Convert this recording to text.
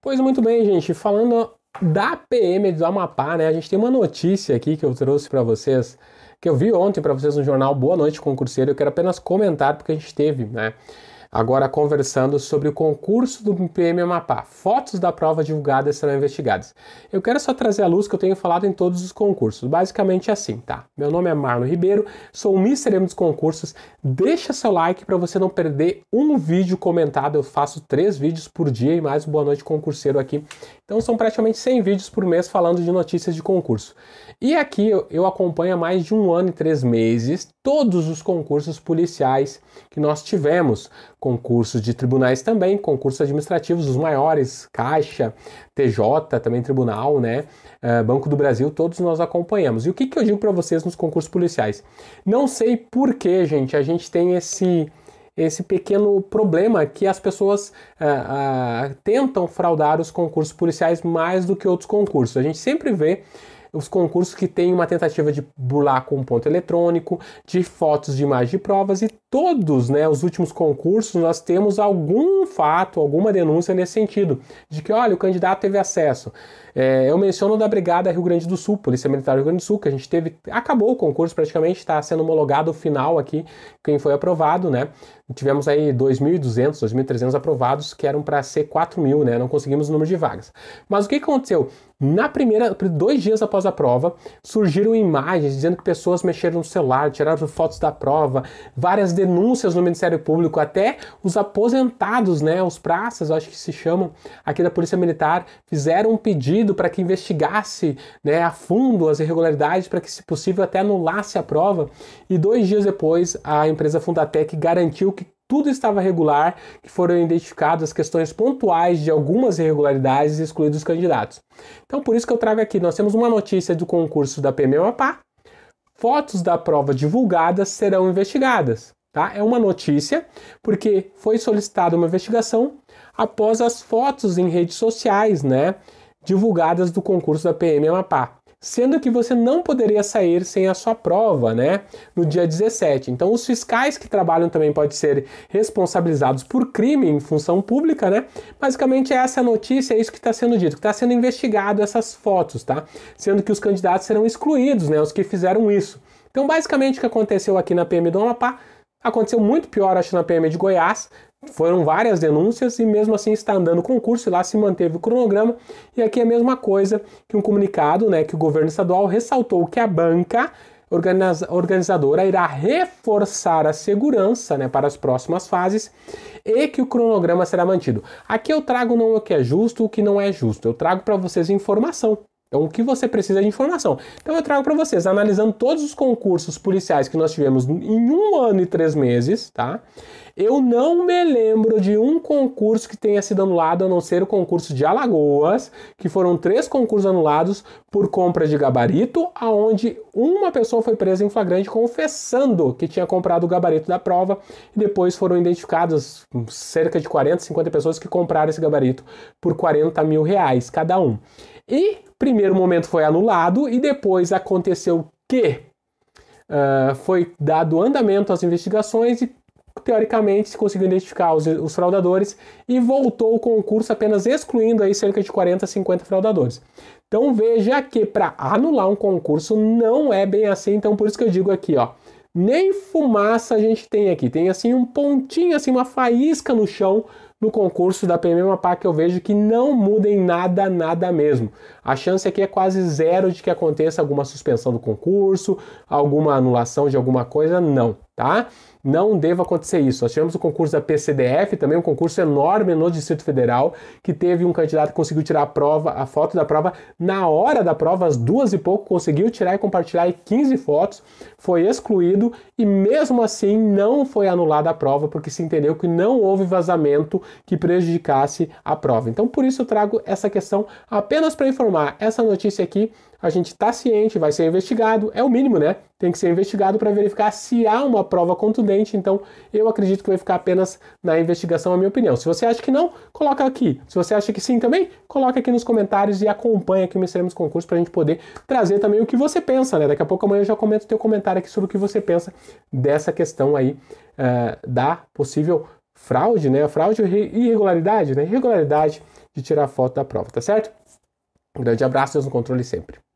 Pois muito bem, gente, falando da PM do Amapá, né? A gente tem uma notícia aqui que eu trouxe para vocês, que eu vi ontem para vocês no jornal Boa Noite Concurseiro, eu quero apenas comentar porque a gente teve, né? agora conversando sobre o concurso do PM Amapá. Fotos da prova divulgada serão investigadas. Eu quero só trazer à luz que eu tenho falado em todos os concursos. Basicamente é assim, tá? Meu nome é Marlon Ribeiro, sou o Mr. M dos concursos. Deixa seu like para você não perder um vídeo comentado. Eu faço três vídeos por dia e mais um Boa Noite Concurseiro aqui. Então são praticamente 100 vídeos por mês falando de notícias de concurso. E aqui eu acompanho há mais de um ano e três meses todos os concursos policiais que nós tivemos, concursos de tribunais também, concursos administrativos, os maiores, Caixa, TJ, também Tribunal, né, uh, Banco do Brasil, todos nós acompanhamos. E o que, que eu digo para vocês nos concursos policiais? Não sei por que, gente, a gente tem esse esse pequeno problema que as pessoas uh, uh, tentam fraudar os concursos policiais mais do que outros concursos. A gente sempre vê os concursos que têm uma tentativa de burlar com ponto eletrônico, de fotos de imagens de provas e todos, né, os últimos concursos nós temos algum fato, alguma denúncia nesse sentido, de que, olha, o candidato teve acesso. É, eu menciono da Brigada Rio Grande do Sul, Polícia Militar Rio Grande do Sul, que a gente teve, acabou o concurso praticamente, está sendo homologado o final aqui, quem foi aprovado, né, tivemos aí 2.200, 2.300 aprovados, que eram para ser 4.000, né, não conseguimos o número de vagas. Mas o que aconteceu? Na primeira, dois dias após após a prova, surgiram imagens dizendo que pessoas mexeram no celular, tiraram fotos da prova, várias denúncias no Ministério Público, até os aposentados, né, os praças, acho que se chamam, aqui da Polícia Militar, fizeram um pedido para que investigasse né, a fundo as irregularidades, para que, se possível, até anulasse a prova. E dois dias depois, a empresa Fundatec garantiu que tudo estava regular, que foram identificadas questões pontuais de algumas irregularidades excluídos os candidatos. Então, por isso que eu trago aqui, nós temos uma notícia do concurso da PMMAPA, fotos da prova divulgadas serão investigadas. Tá? É uma notícia, porque foi solicitada uma investigação após as fotos em redes sociais né, divulgadas do concurso da PM Amapá sendo que você não poderia sair sem a sua prova, né, no dia 17. Então, os fiscais que trabalham também podem ser responsabilizados por crime em função pública, né? Basicamente, essa é notícia é isso que está sendo dito, que está sendo investigado essas fotos, tá? Sendo que os candidatos serão excluídos, né, os que fizeram isso. Então, basicamente, o que aconteceu aqui na PM do Amapá Aconteceu muito pior, acho, na PM de Goiás, foram várias denúncias e mesmo assim está andando o concurso e lá se manteve o cronograma. E aqui é a mesma coisa que um comunicado, né, que o governo estadual ressaltou que a banca organizadora irá reforçar a segurança né, para as próximas fases e que o cronograma será mantido. Aqui eu trago não o que é justo, o que não é justo. Eu trago para vocês informação. Então, o que você precisa é de informação. Então eu trago para vocês, analisando todos os concursos policiais que nós tivemos em um ano e três meses, tá? Eu não me lembro de um concurso que tenha sido anulado, a não ser o concurso de Alagoas, que foram três concursos anulados por compra de gabarito, aonde uma pessoa foi presa em flagrante confessando que tinha comprado o gabarito da prova, e depois foram identificadas cerca de 40, 50 pessoas que compraram esse gabarito por 40 mil reais cada um. E Primeiro momento foi anulado e depois aconteceu que uh, ah, foi dado andamento às investigações e teoricamente se conseguiu identificar os, os, fraudadores e voltou o concurso apenas excluindo aí cerca de 40, 50 fraudadores. Então veja que para anular um concurso não é bem assim, então por isso que eu digo aqui, ó, nem fumaça a gente tem aqui, tem assim um pontinho, assim uma faísca no chão no concurso da PM que eu vejo que não mudem nada, nada mesmo. A chance aqui é quase zero de que aconteça alguma suspensão do concurso, alguma anulação de alguma coisa, não, tá? não deva acontecer isso. Nós tivemos o concurso da PCDF, também um concurso enorme no Distrito Federal, que teve um candidato que conseguiu tirar a prova, a foto da prova, na hora da prova, às duas e pouco, conseguiu tirar e compartilhar 15 fotos, foi excluído e mesmo assim não foi anulada a prova, porque se entendeu que não houve vazamento que prejudicasse a prova. Então, por isso eu trago essa questão apenas para informar. Essa notícia aqui a gente está ciente, vai ser investigado, é o mínimo, né? Tem que ser investigado para verificar se há uma prova contundente então eu acredito que vai ficar apenas na investigação, a minha opinião. Se você acha que não, coloca aqui. Se você acha que sim também, coloca aqui nos comentários e acompanha aqui o Misteriamos Concurso para a gente poder trazer também o que você pensa, né? Daqui a pouco amanhã eu já comento o teu comentário aqui sobre o que você pensa dessa questão aí uh, da possível fraude, né? Fraude e irregularidade, né? Irregularidade de tirar foto da prova, tá certo? Um grande abraço, Deus no controle sempre.